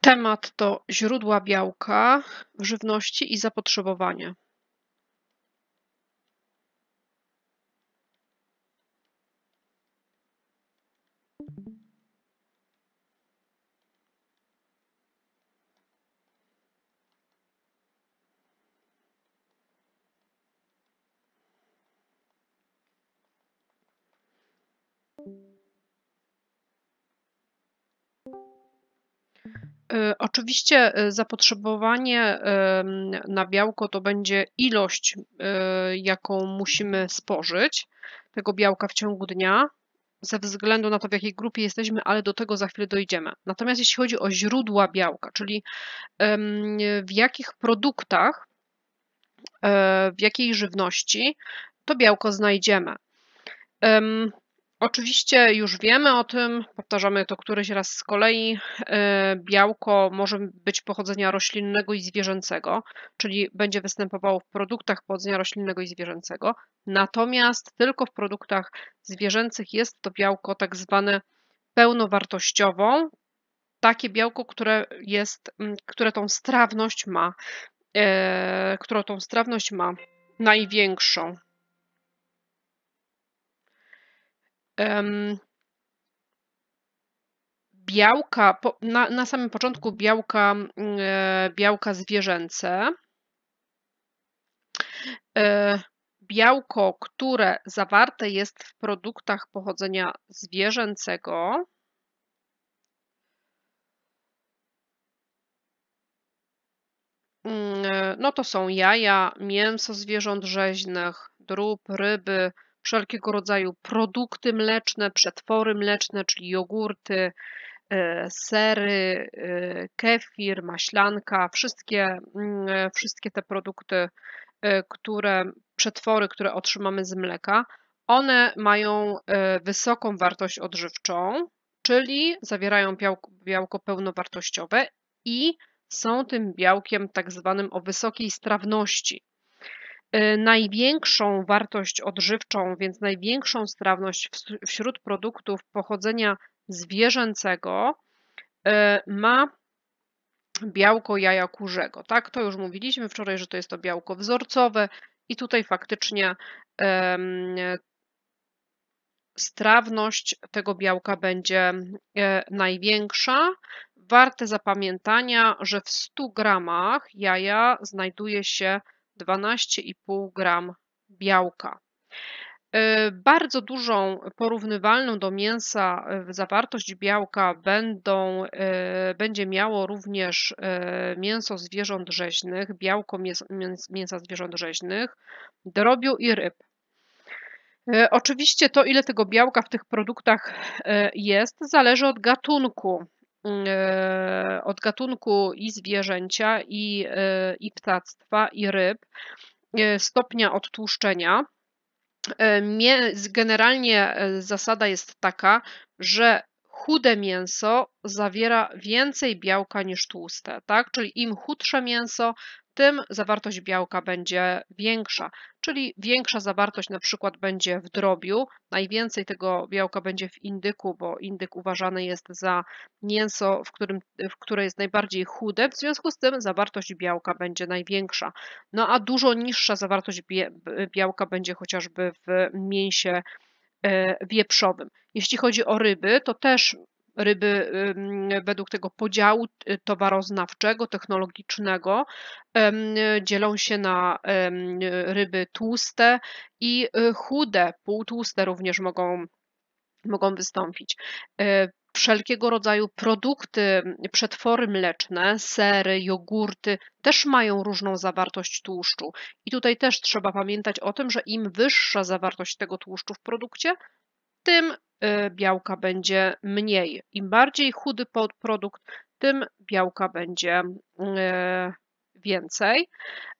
Temat to źródła białka w żywności i zapotrzebowanie. E, oczywiście e, zapotrzebowanie na białko to będzie ilość, e, jaką musimy spożyć tego białka w ciągu dnia, ze względu na to, w jakiej grupie jesteśmy, ale do tego za chwilę dojdziemy. Natomiast jeśli chodzi o źródła białka, czyli w jakich produktach, w jakiej żywności to białko znajdziemy. Oczywiście już wiemy o tym, powtarzamy to któryś raz z kolei. E, białko może być pochodzenia roślinnego i zwierzęcego, czyli będzie występowało w produktach pochodzenia roślinnego i zwierzęcego. Natomiast tylko w produktach zwierzęcych jest to białko tak zwane pełnowartościową, takie białko, które jest, mm, które tą strawność ma, e, którą tą strawność ma największą. białka, na, na samym początku białka, e, białka zwierzęce. E, białko, które zawarte jest w produktach pochodzenia zwierzęcego, mm, e, no to są jaja, mięso zwierząt rzeźnych, drób, ryby, wszelkiego rodzaju produkty mleczne, przetwory mleczne, czyli jogurty, e, sery, e, kefir, maślanka, wszystkie, mm, e, wszystkie te produkty, które, przetwory, które otrzymamy z mleka, one mają wysoką wartość odżywczą, czyli zawierają białko, białko pełnowartościowe i są tym białkiem tak zwanym o wysokiej strawności. Y, największą wartość odżywczą, więc największą strawność wśród produktów pochodzenia zwierzęcego y, ma białko jaja kurzego. Tak, to już mówiliśmy wczoraj, że to jest to białko wzorcowe i tutaj faktycznie strawność tego białka będzie e, największa. Warte zapamiętania, że w 100 gramach jaja znajduje się 12,5 gram białka. E, bardzo dużą, porównywalną do mięsa e, zawartość białka będą, e, będzie miało również mięso zwierząt rzeźnych, białko mięsa zwierząt rzeźnych, drobiu i ryb. Oczywiście to, ile tego białka w tych produktach jest, zależy od gatunku E, od gatunku i zwierzęcia, i, e, i ptactwa, i ryb, e, stopnia odtłuszczenia. Generalnie zasada jest taka, że chude mięso zawiera więcej białka niż tłuste, tak? Czyli im chudsze mięso, tym zawartość białka będzie większa, czyli większa zawartość na przykład będzie w drobiu, najwięcej tego białka będzie w indyku, bo indyk uważany jest za mięso, w którym, w które jest najbardziej chude, w związku z tym zawartość białka będzie największa. No a dużo niższa zawartość białka będzie chociażby w mięsie e, wieprzowym. Jeśli chodzi o ryby, to też ryby według tego podziału y, towaroznawczego, technologicznego dzielą się na ryby tłuste i y, chude, półtłuste również mogą, mogą wystąpić y, wszelkiego rodzaju produkty, przetwory mleczne, sery, jogurty też mają różną zawartość tłuszczu. I tutaj też trzeba pamiętać o tym, że im wyższa zawartość tego tłuszczu w produkcie, tym y, białka będzie mniej. Im bardziej chudy produkt, tym białka będzie y, więcej.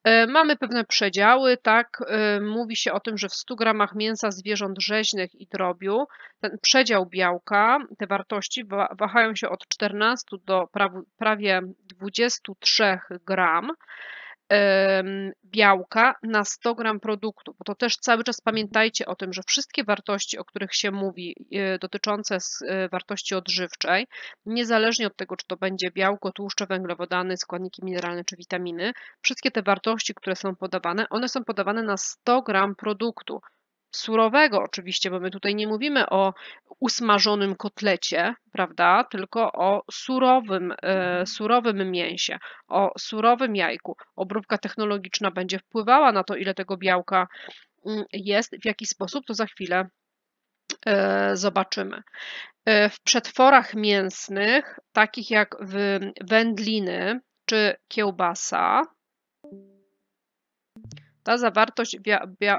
Y, mamy pewne przedziały, tak? Mówi się o tym, że w 100 gramach mięsa zwierząt rzeźnych i drobiu ten przedział białka, te wartości wahają się od 14 do prawie 23 gram białka na 100 gram produktu, bo to też cały czas pamiętajcie o tym, że wszystkie wartości, o których się mówi, e, dotyczące e, wartości odżywczej, niezależnie od tego, czy to będzie białko, tłuszcze, węglowodany, składniki mineralne czy witaminy, wszystkie te wartości, które są podawane, one są podawane na 100 gram produktu surowego oczywiście, bo my tutaj nie mówimy o usmażonym kotlecie, prawda, tylko o surowym, e, surowym mięsie, o surowym jajku. Obróbka technologiczna będzie wpływała na to, ile tego białka mm, jest, w jaki sposób, to za chwilę e, zobaczymy. E, w przetworach mięsnych, takich jak wędliny czy kiełbasa, ta zawartość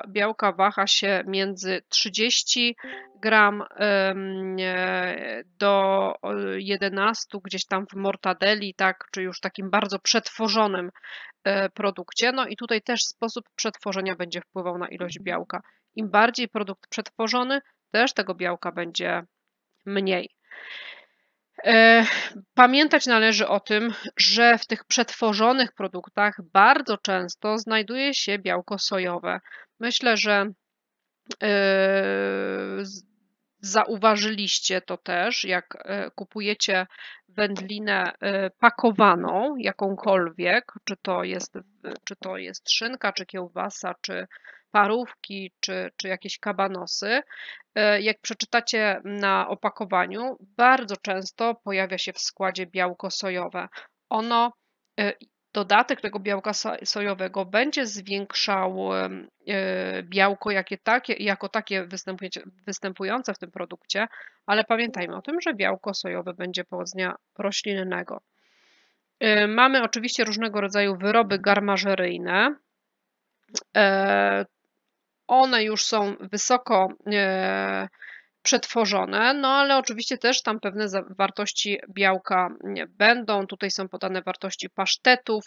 białka waha się między 30 gram e, do 11 gdzieś tam w mortadeli, tak, czy już takim bardzo przetworzonym e, produkcie. No i tutaj też sposób przetworzenia będzie wpływał na ilość białka. Im bardziej produkt przetworzony, też tego białka będzie mniej. E, pamiętać należy o tym, że w tych przetworzonych produktach bardzo często znajduje się białko sojowe. Myślę, że e, zauważyliście to też, jak e, kupujecie wędlinę pakowaną, jakąkolwiek, czy to jest, czy to jest szynka, czy kiełbasa, czy parówki czy, czy jakieś kabanosy, e, jak przeczytacie na opakowaniu, bardzo często pojawia się w składzie białko sojowe. Ono e, dodatek tego białka sojowego będzie zwiększał e, białko jakie takie, jako takie występujące w tym produkcie, ale pamiętajmy o tym, że białko sojowe będzie pochodzenia roślinnego. Mamy oczywiście różnego rodzaju wyroby garmażeryjne, one już są wysoko e, przetworzone, no ale oczywiście też tam pewne wartości białka będą. Tutaj są podane wartości pasztetów,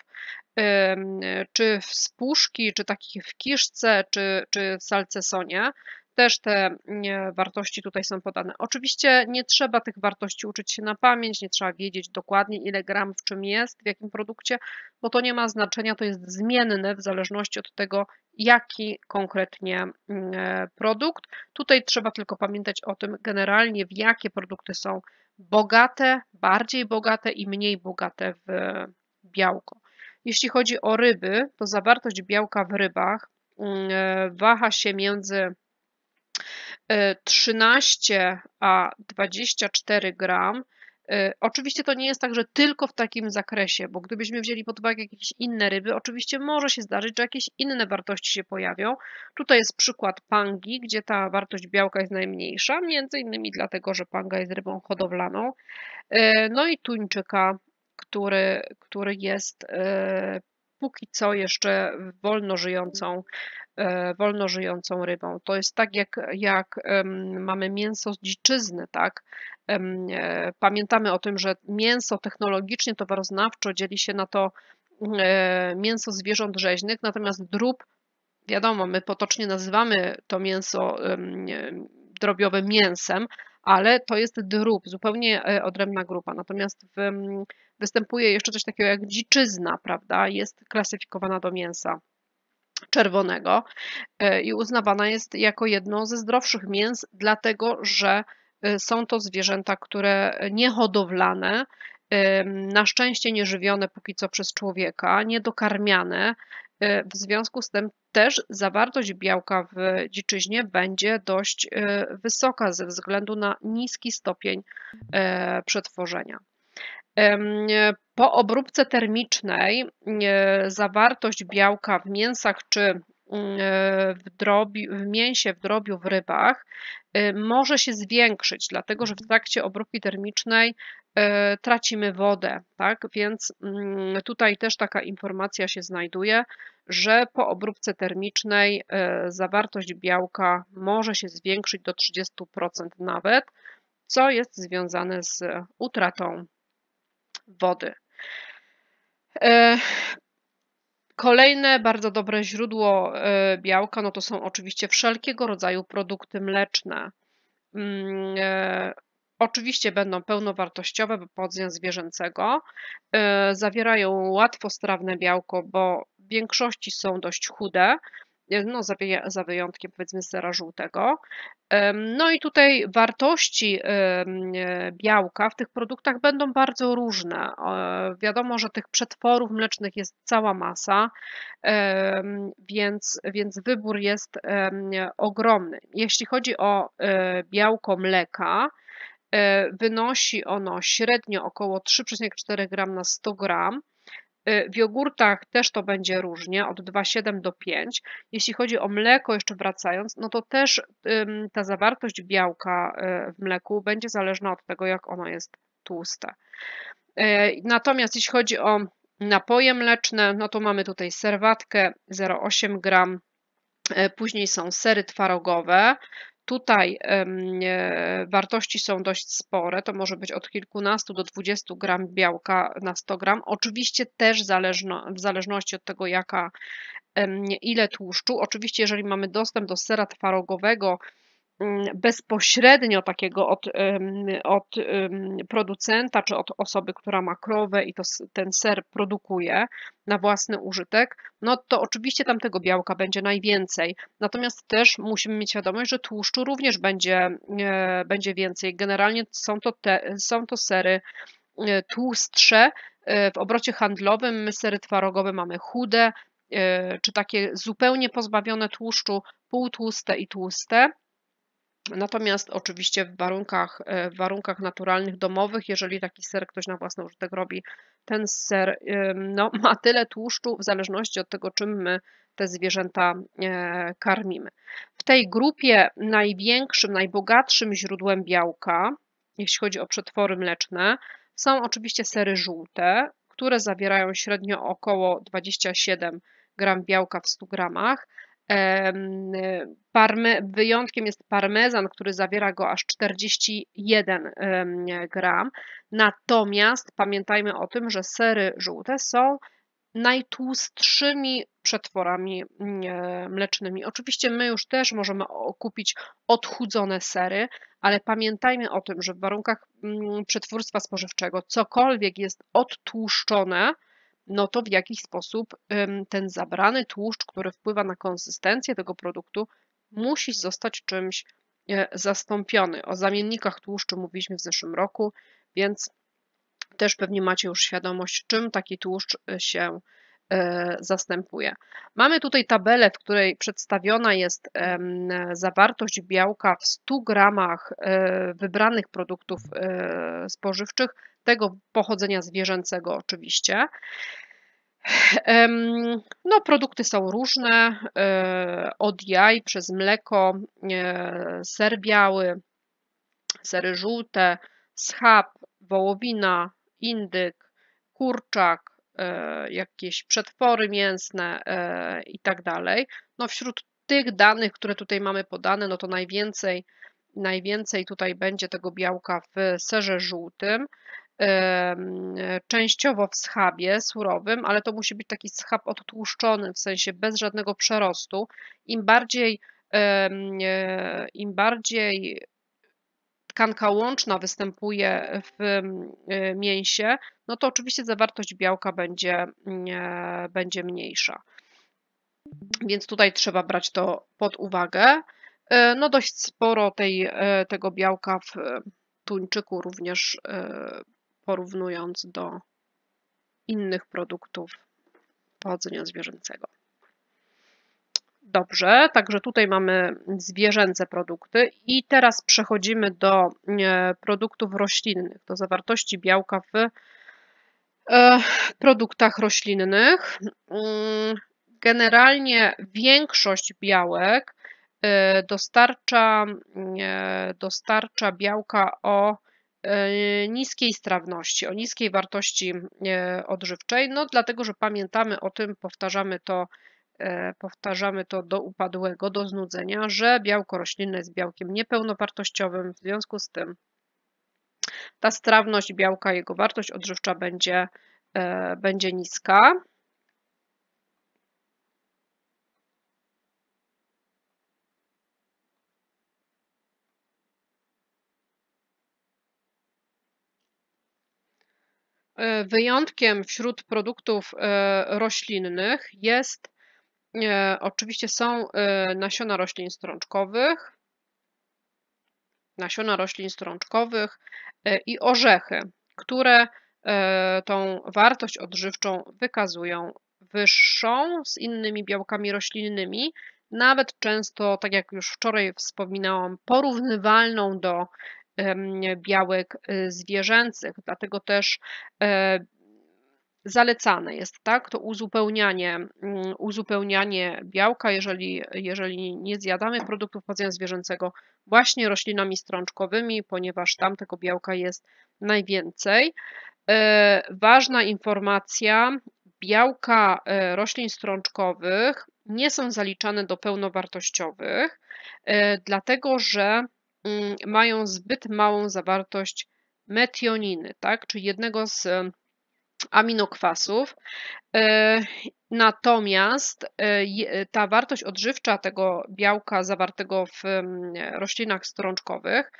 e, czy w spuszki, czy takich w kiszce, czy, czy w salcesonie. Też te mm, e, wartości tutaj są podane. Oczywiście nie trzeba tych wartości uczyć się na pamięć, nie trzeba wiedzieć dokładnie ile gram w czym jest, w jakim produkcie, bo to nie ma znaczenia, to jest zmienne w zależności od tego, jaki konkretnie mm, e, produkt. Tutaj trzeba tylko pamiętać o tym generalnie, w jakie produkty są bogate, bardziej bogate i mniej bogate w białko. Jeśli chodzi o ryby, to zawartość białka w rybach mm, e, waha się między 13 e, a 24 gram. E, oczywiście to nie jest tak, że tylko w takim zakresie, bo gdybyśmy wzięli pod uwagę jakieś inne ryby, oczywiście może się zdarzyć, że jakieś inne wartości się pojawią. Tutaj jest przykład pangi, gdzie ta wartość białka jest najmniejsza, między innymi dlatego, że panga jest rybą hodowlaną. E, no i tuńczyka, który, który jest póki co jeszcze wolno żyjącą E, wolno żyjącą rybą. To jest tak, jak, jak mamy mięso z dziczyzny, tak? E, pamiętamy o tym, że mięso technologicznie, towaroznawczo dzieli się na to e, mięso zwierząt rzeźnych, natomiast drób, wiadomo, my potocznie nazywamy to mięso drobiowe mięsem, ale to jest drób, zupełnie odrębna grupa. Natomiast w, występuje jeszcze coś takiego jak dziczyzna, prawda? Jest klasyfikowana do mięsa czerwonego e, i uznawana jest jako jedno ze zdrowszych mięs, dlatego że e, są to zwierzęta, które niehodowlane, e, na szczęście nieżywione póki co przez człowieka, niedokarmiane. W związku z tym też zawartość białka w dziczyźnie będzie dość wysoka ze względu na niski stopień przetworzenia. Po obróbce termicznej e, zawartość białka w mięsach czy mm, e, w, drobiu, w mięsie, w drobiu, w rybach e, może się zwiększyć, dlatego że w trakcie obróbki termicznej tracimy wodę, tak? Więc mm, tutaj też taka informacja się znajduje, że po obróbce termicznej zawartość białka może się zwiększyć do 30% nawet, co jest związane z utratą wody. E, kolejne bardzo dobre źródło e, białka, no to są oczywiście wszelkiego rodzaju produkty mleczne. Mm, e, oczywiście będą pełnowartościowe, bo pochodzenia zwierzęcego. Zawierają łatwostrawne białko, bo w większości są dość chude, no za, wyjątkiem powiedzmy sera żółtego. No i tutaj wartości e, białka w tych produktach będą bardzo różne. Wiadomo, że tych przetworów mlecznych jest cała masa, więc, więc wybór jest ogromny. Jeśli chodzi o e, białko mleka, e, wynosi ono średnio około 3,4 g na 100 gram Y, w jogurtach też to będzie różnie, od 2,7 do 5. Jeśli chodzi o mleko, jeszcze wracając, no to też ta zawartość białka y, w mleku będzie zależna od tego, jak ono jest tłuste. Y, natomiast jeśli chodzi o napoje mleczne, no to mamy tutaj serwatkę 0,8 gram, Później są sery twarogowe, Tutaj e, wartości są dość spore, to może być od kilkunastu do 20 gram białka na 100 gram. Oczywiście też zależno, w zależności od tego, jaka, ile tłuszczu. Oczywiście, jeżeli mamy dostęp do sera twarogowego, Mm, bezpośrednio takiego od, od producenta czy od osoby, która ma krowę i to, ten ser produkuje na własny użytek, no to oczywiście tam tego białka będzie najwięcej. Natomiast też musimy mieć świadomość, że tłuszczu również będzie, e, będzie więcej. Generalnie są to, te, są to sery e, tłustsze. E, w obrocie handlowym my sery twarogowe mamy chude, czy takie zupełnie pozbawione tłuszczu, półtłuste i tłuste. Natomiast oczywiście w warunkach, e, w warunkach naturalnych, domowych, jeżeli taki ser ktoś na własny użytek robi, ten ser no, ma tyle tłuszczu w zależności od tego, czym my te zwierzęta e, karmimy. W tej grupie największym, najbogatszym źródłem białka, jeśli chodzi o przetwory mleczne, są oczywiście sery żółte, które zawierają średnio około 27 gram białka w 100 gramach, Parme, wyjątkiem jest parmezan, który zawiera go aż 41 gram. Natomiast pamiętajmy o tym, że sery żółte są najtłustszymi przetworami mm, mlecznymi. Oczywiście my już też możemy kupić odchudzone sery, ale pamiętajmy o tym, że w warunkach mm, przetwórstwa spożywczego cokolwiek jest odtłuszczone, no to w jakiś sposób ten zabrany tłuszcz, który wpływa na konsystencję tego produktu, musi zostać czymś e, zastąpiony. O zamiennikach tłuszczu mówiliśmy w zeszłym roku, więc też pewnie macie już świadomość, czym taki tłuszcz e, się e, zastępuje. Mamy tutaj tabelę, w której przedstawiona jest zawartość białka w 100 gramach wybranych produktów spożywczych tego pochodzenia zwierzęcego oczywiście. No, produkty są różne, e, od jaj przez mleko, e, ser biały, sery żółte, schab, wołowina, indyk, kurczak, e, jakieś przetwory mięsne i tak dalej. No, wśród tych danych, które tutaj mamy podane, no to najwięcej, najwięcej tutaj będzie tego białka w serze żółtym. E, częściowo w schabie surowym, ale to musi być taki schab odtłuszczony, w sensie bez żadnego przerostu. Im bardziej, e, im bardziej tkanka łączna występuje w e, mięsie, no to oczywiście zawartość białka będzie, będzie mniejsza. Więc tutaj trzeba brać to pod uwagę. No dość sporo tej, tego białka w tuńczyku również porównując do innych produktów pochodzenia zwierzęcego. Dobrze, także tutaj mamy zwierzęce produkty i teraz przechodzimy do e, produktów roślinnych, do zawartości białka w e, produktach roślinnych. Mm, generalnie większość białek e, dostarcza, mm, dostarcza białka o E, niskiej strawności, o niskiej wartości e, odżywczej, no dlatego, że pamiętamy o tym, powtarzamy to, e, powtarzamy to do upadłego, do znudzenia, że białko roślinne jest białkiem niepełnowartościowym, w związku z tym ta strawność białka, jego wartość odżywcza będzie, będzie niska. E, wyjątkiem wśród produktów e, roślinnych jest, e, oczywiście są nasiona roślin strączkowych, nasiona roślin strączkowych i orzechy, które tą wartość odżywczą wykazują wyższą z innymi białkami roślinnymi, nawet często, tak jak już wczoraj wspominałam, porównywalną do białek y, zwierzęcych, dlatego też e, zalecane jest tak, to uzupełnianie, uzupełnianie białka, jeżeli, jeżeli nie zjadamy produktów pochodzenia zwierzęcego właśnie roślinami strączkowymi, ponieważ tam tego białka jest najwięcej. E, ważna informacja, białka e, roślin strączkowych nie są zaliczane do pełnowartościowych, dlatego że Mm, mają zbyt małą zawartość metioniny, tak, czyli jednego z aminokwasów. E, natomiast e, ta wartość odżywcza tego białka zawartego w roślinach strączkowych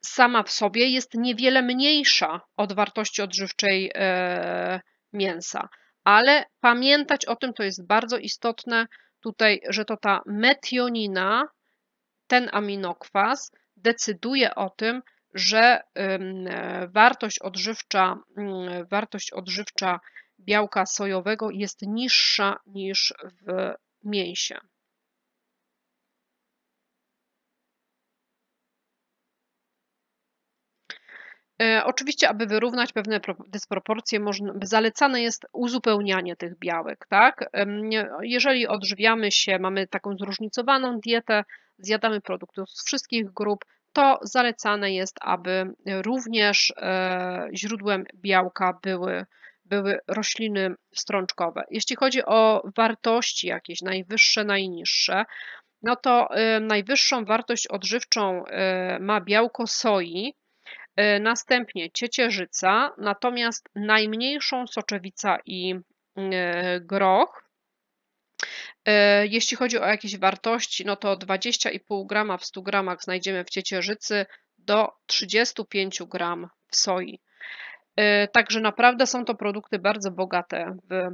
sama w sobie jest niewiele mniejsza od wartości odżywczej e, mięsa. Ale pamiętać o tym, to jest bardzo istotne tutaj, że to ta metionina, ten aminokwas, decyduje o tym, że wartość odżywcza, mm, wartość odżywcza białka sojowego jest niższa niż w mięsie. E, oczywiście, aby wyrównać pewne dysproporcje, zalecane jest uzupełnianie tych białek. Tak? Jeżeli odżywiamy się, mamy taką zróżnicowaną dietę, zjadamy produktów z wszystkich grup, to zalecane jest, aby również e, źródłem białka były, były rośliny strączkowe. Jeśli chodzi o wartości jakieś, najwyższe, najniższe, no to e, najwyższą wartość odżywczą e, ma białko soi, następnie ciecierzyca, natomiast najmniejszą soczewica i groch, E, jeśli chodzi o jakieś wartości, no to 20,5 g w 100 gramach znajdziemy w ciecierzycy do 35 gram w soi. E, także naprawdę są to produkty bardzo bogate w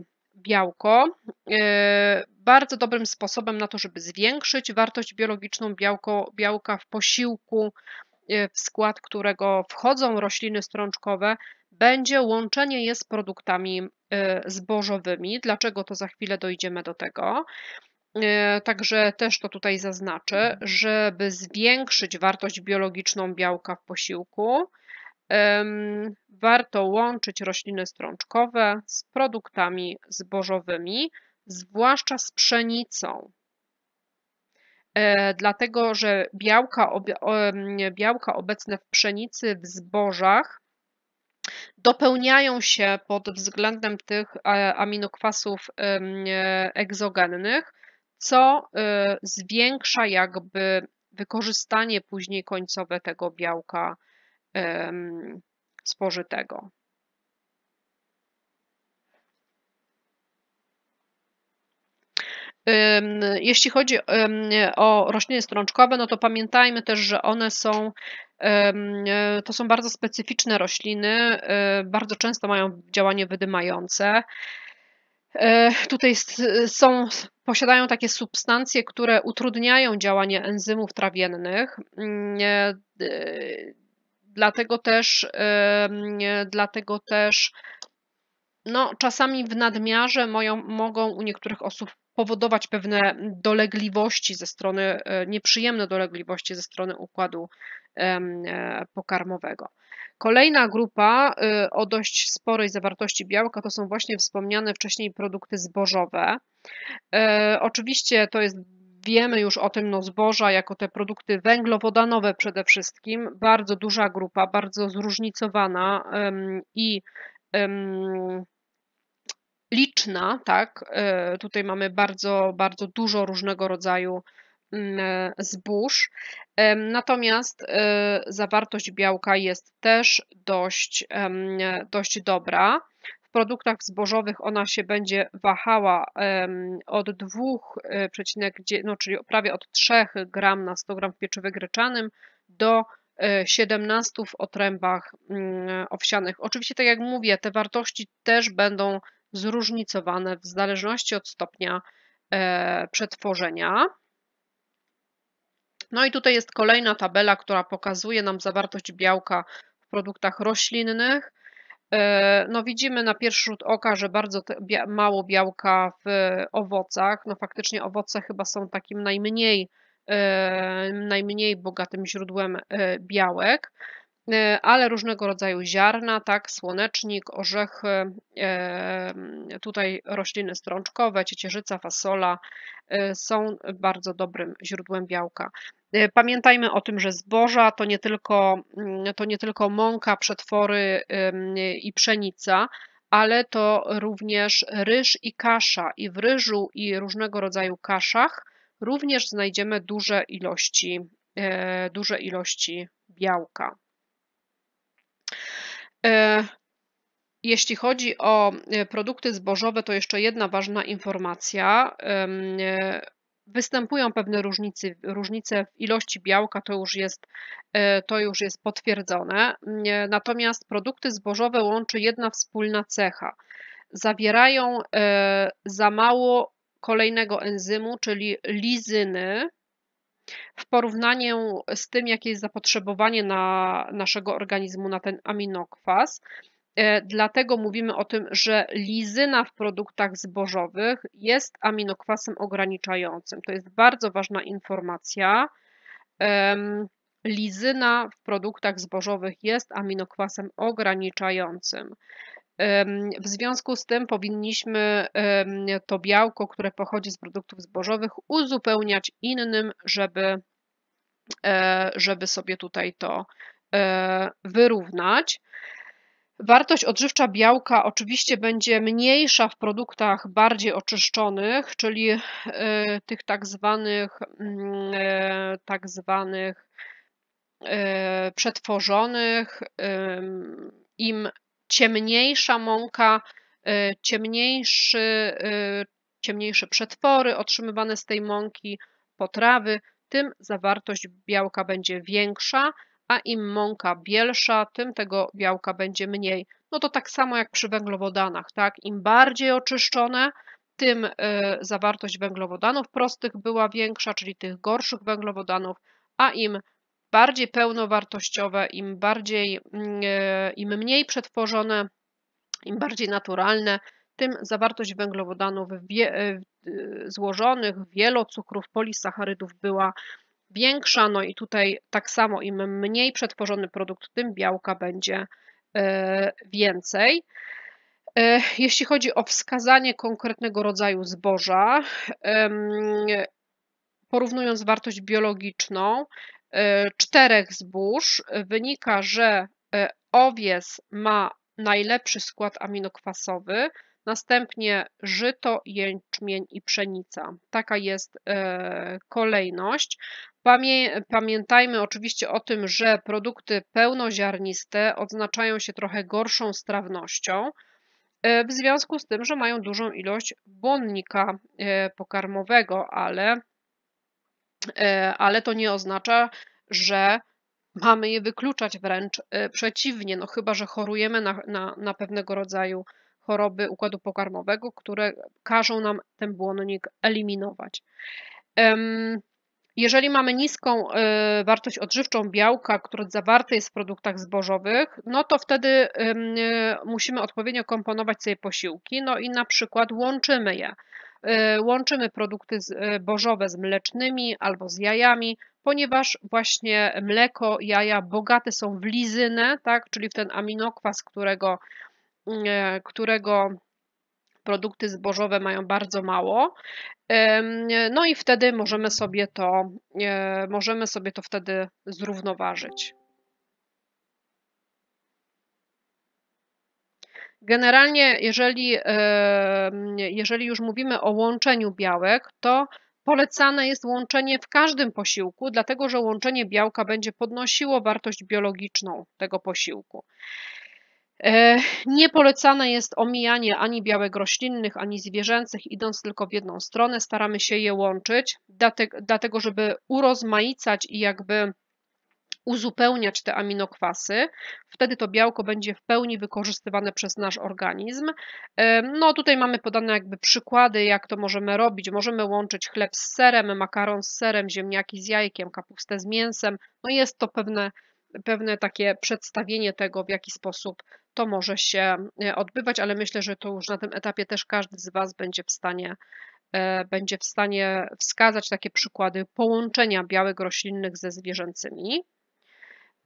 białko. E, bardzo dobrym sposobem na to, żeby zwiększyć wartość biologiczną białko, białka w posiłku, w skład którego wchodzą rośliny strączkowe, będzie łączenie je z produktami y, zbożowymi. Dlaczego to za chwilę dojdziemy do tego? Y, także też to tutaj zaznaczę, żeby zwiększyć wartość biologiczną białka w posiłku, warto łączyć rośliny strączkowe z produktami zbożowymi, zwłaszcza z pszenicą. Y, dlatego, że białka, białka obecne w pszenicy, w zbożach dopełniają się pod względem tych e, aminokwasów e, egzogennych, co e, zwiększa jakby wykorzystanie później końcowe tego białka spożytego. Jeśli chodzi o rośliny strączkowe, no to pamiętajmy też, że one są E, to są bardzo specyficzne rośliny, e, bardzo często mają działanie wydymające. E, tutaj są, posiadają takie substancje, które utrudniają działanie enzymów trawiennych. Mm, dlatego też, dlatego też no, czasami w nadmiarze moją, mogą u niektórych osób powodować pewne dolegliwości ze strony, e, nieprzyjemne dolegliwości ze strony układu e, pokarmowego. Kolejna grupa y, o dość sporej zawartości białka to są właśnie wspomniane wcześniej produkty zbożowe. E, oczywiście to jest wiemy już o tym, no zboża jako te produkty węglowodanowe przede wszystkim, bardzo duża grupa, bardzo zróżnicowana i liczna, tak? E, tutaj mamy bardzo, bardzo dużo różnego rodzaju mm, e, zbóż. Natomiast e, zawartość białka jest też dość, dość dobra. W produktach zbożowych ona się będzie wahała od 2,9, no, czyli prawie od 3 gram na 100 gram w pieczywie wygryczanym do 17 w otrębach mm, owsianych. Oczywiście, tak jak mówię, te wartości też będą zróżnicowane w zależności od stopnia e, przetworzenia. No i tutaj jest kolejna tabela, która pokazuje nam zawartość białka w produktach roślinnych. E, no widzimy na pierwszy rzut oka, że bardzo mało białka w owocach. No faktycznie owoce chyba są takim najmniej, e, najmniej bogatym źródłem białek. E, ale różnego rodzaju ziarna, tak, słonecznik, orzechy, e, tutaj rośliny strączkowe, ciecierzyca, fasola e, są bardzo dobrym źródłem białka. Pamiętajmy o tym, że zboża to nie tylko, mm, to nie tylko mąka, przetwory i pszenica, ale to również ryż i kasza. I w ryżu i różnego rodzaju kaszach również znajdziemy duże ilości, duże ilości białka. E, jeśli chodzi o e, produkty zbożowe, to jeszcze jedna ważna informacja. E, występują pewne różnice, różnice w ilości białka, to już, jest, to już jest potwierdzone. Natomiast produkty zbożowe łączy jedna wspólna cecha. Zawierają za mało kolejnego enzymu, czyli lizyny, w porównaniu z tym, jakie jest zapotrzebowanie na naszego organizmu na ten aminokwas. E, dlatego mówimy o tym, że lizyna w produktach zbożowych jest aminokwasem ograniczającym. To jest bardzo ważna informacja. Lizyna w produktach zbożowych jest aminokwasem ograniczającym. W związku z tym powinniśmy to białko, które pochodzi z produktów zbożowych, uzupełniać innym, żeby, e, żeby sobie tutaj to e, wyrównać. Wartość odżywcza białka oczywiście będzie mniejsza w produktach bardziej oczyszczonych, czyli e, tych tak zwanych, mm, tak zwanych przetworzonych. Im ciemniejsza mąka, y, ciemniejszy, y, ciemniejsze przetwory otrzymywane z tej mąki, potrawy, tym zawartość białka będzie większa, a im mąka bielsza, tym tego białka będzie mniej. No to tak samo jak przy węglowodanach, tak? Im bardziej oczyszczone, tym y, zawartość węglowodanów prostych była większa, czyli tych gorszych węglowodanów, a im bardziej pełnowartościowe, im bardziej, mm, e, im mniej przetworzone, im bardziej naturalne, tym zawartość węglowodanów złożonych e, e, złożonych, wielocukrów, polisacharydów była większa. No i tutaj tak samo im mniej przetworzony produkt, tym białka będzie więcej. Jeśli chodzi o wskazanie konkretnego rodzaju zboża, porównując wartość biologiczną, E, czterech zbóż e, wynika, że e, owies ma najlepszy skład aminokwasowy, następnie żyto, jęczmień i pszenica. Taka jest kolejność. Pamiętajmy oczywiście o tym, że produkty pełnoziarniste odznaczają się trochę gorszą strawnością, w związku z tym, że mają dużą ilość błonnika pokarmowego, ale E, ale to nie oznacza, że mamy je wykluczać wręcz e, przeciwnie, no chyba, że chorujemy na, na, na pewnego rodzaju choroby układu pokarmowego, które każą nam ten błonnik eliminować. Jeżeli mamy niską e, wartość odżywczą białka, które zawarte jest w produktach zbożowych, no to wtedy musimy odpowiednio komponować sobie posiłki, no i na przykład łączymy je. E, łączymy produkty e, bożowe z mlecznymi albo z jajami, ponieważ właśnie mleko, jaja bogate są w lizynę, tak, czyli w ten aminokwas, którego, mm, e, którego produkty zbożowe mają bardzo mało. No i wtedy możemy sobie to, możemy sobie to wtedy zrównoważyć. Generalnie, jeżeli, jeżeli już mówimy o łączeniu białek, to polecane jest łączenie w każdym posiłku, dlatego że łączenie białka będzie podnosiło wartość biologiczną tego posiłku. E, Nie polecane jest omijanie ani białek roślinnych, ani zwierzęcych, idąc tylko w jedną stronę. Staramy się je łączyć, dlatego żeby urozmaicać i jakby uzupełniać te aminokwasy, wtedy to białko będzie w pełni wykorzystywane przez nasz organizm. No tutaj mamy podane jakby przykłady, jak to możemy robić. Możemy łączyć chleb z serem, makaron z serem, ziemniaki z jajkiem, kapustę z mięsem. No jest to pewne, pewne takie przedstawienie tego, w jaki sposób to może się e, odbywać, ale myślę, że to już na tym etapie też każdy z Was będzie w stanie e, będzie w stanie wskazać takie przykłady połączenia białek roślinnych ze zwierzęcymi.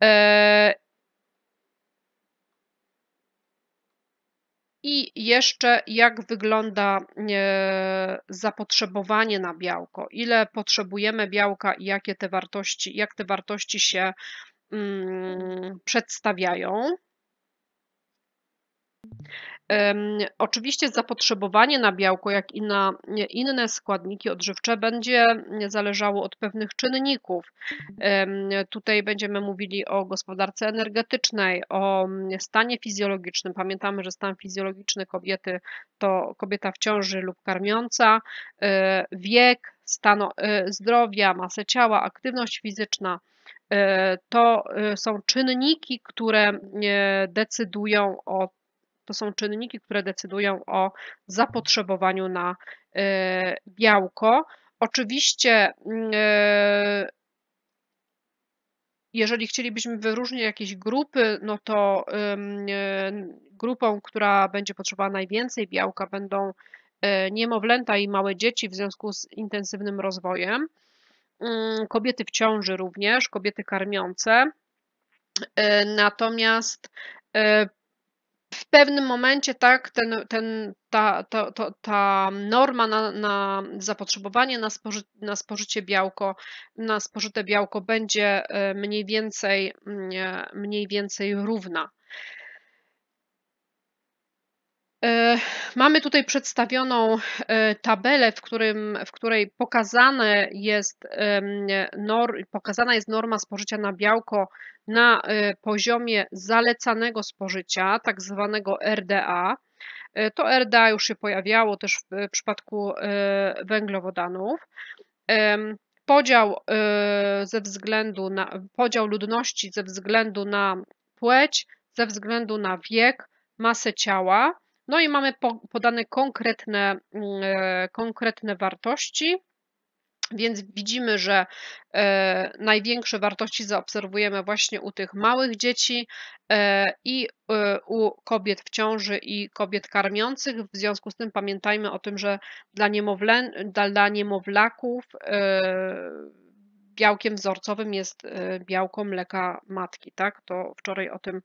E, I jeszcze jak wygląda e, zapotrzebowanie na białko, ile potrzebujemy białka i jakie te wartości, jak te wartości się mm, przedstawiają. Oczywiście zapotrzebowanie na białko, jak i na inne składniki odżywcze, będzie zależało od pewnych czynników. Tutaj będziemy mówili o gospodarce energetycznej, o stanie fizjologicznym. Pamiętamy, że stan fizjologiczny kobiety to kobieta w ciąży lub karmiąca, e, wiek, stan e, zdrowia, masę ciała, aktywność fizyczna e, to są czynniki, które decydują o to są czynniki, które decydują o zapotrzebowaniu na e, białko. Oczywiście mm, e, jeżeli chcielibyśmy wyróżnić jakieś grupy, no to e, grupą, która będzie potrzebowała najwięcej białka, będą niemowlęta i małe dzieci w związku z intensywnym rozwojem, mm, kobiety w ciąży również, kobiety karmiące. Natomiast w pewnym momencie tak, ten, ten, ta, to, to, ta norma na, na zapotrzebowanie na, spoży, na spożycie białko, na spożyte białko będzie e, mniej więcej, mm, e, mniej więcej równa. E, mamy tutaj przedstawioną e, tabelę, w, którym, w której pokazane jest, pokazana jest norma spożycia na białko na e, poziomie zalecanego spożycia, tak zwanego RDA. To RDA już się pojawiało też w przypadku węglowodanów. Podział ze względu na podział ludności ze względu na płeć, ze względu na wiek, masę ciała no i mamy podane konkretne, mm, e, konkretne wartości. Więc widzimy, że e, największe wartości zaobserwujemy właśnie u tych małych dzieci e, i e, u kobiet w ciąży i kobiet karmiących. W związku z tym pamiętajmy o tym, że dla, niemowlę, dla niemowlaków e, białkiem wzorcowym jest e, białko mleka matki. Tak? To wczoraj o tym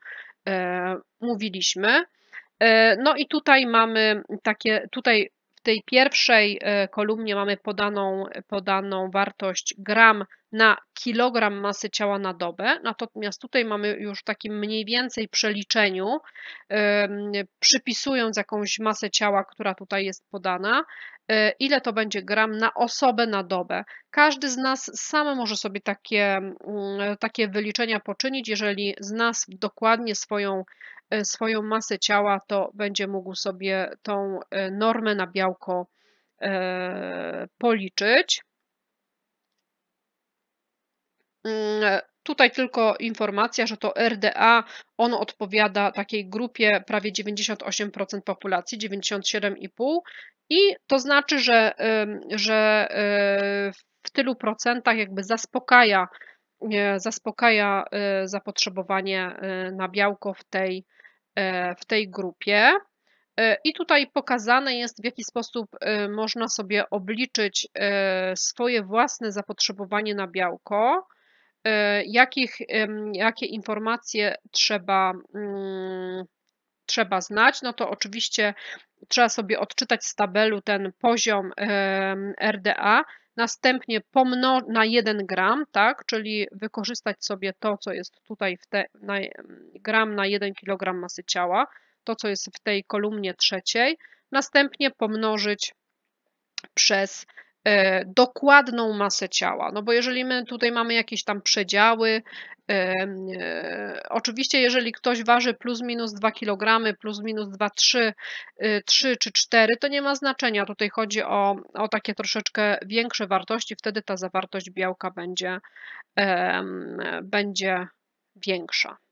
mówiliśmy. E, no i tutaj mamy takie, tutaj w tej pierwszej e, kolumnie mamy podaną, podaną wartość gram na kilogram masy ciała na dobę, natomiast tutaj mamy już w takim mniej więcej przeliczeniu, przypisując jakąś masę ciała, która tutaj jest podana, e, ile to będzie gram na osobę na dobę. Każdy z nas sam może sobie takie, mm, takie wyliczenia poczynić, jeżeli zna dokładnie swoją, e, swoją masę ciała, to będzie mógł sobie tą e, normę na białko policzyć. Mm, tutaj tylko informacja, że to RDA, on odpowiada takiej grupie prawie 98% populacji, 97,5% i to znaczy, że, że e, w tylu procentach jakby zaspokaja, zaspokaja e, zapotrzebowanie e, na białko w tej, w tej grupie. I tutaj pokazane jest, w jaki sposób można sobie obliczyć swoje własne zapotrzebowanie na białko. Y, jakich, jakie informacje trzeba, mm, trzeba znać, no to oczywiście trzeba sobie odczytać z tabelu ten poziom RDA, następnie pomnożyć na 1 gram, tak, czyli wykorzystać sobie to, co jest tutaj w te, na, gram na 1 kg masy ciała, to, co jest w tej kolumnie trzeciej, następnie pomnożyć przez E, dokładną masę ciała. No bo jeżeli my tutaj mamy jakieś tam przedziały, e, e, Oczywiście, jeżeli ktoś waży plus minus 2 kg, plus minus 2, 3, 3 czy 4, to nie ma znaczenia. Tutaj chodzi o, o takie troszeczkę większe wartości, wtedy ta zawartość białka będzie, będzie większa.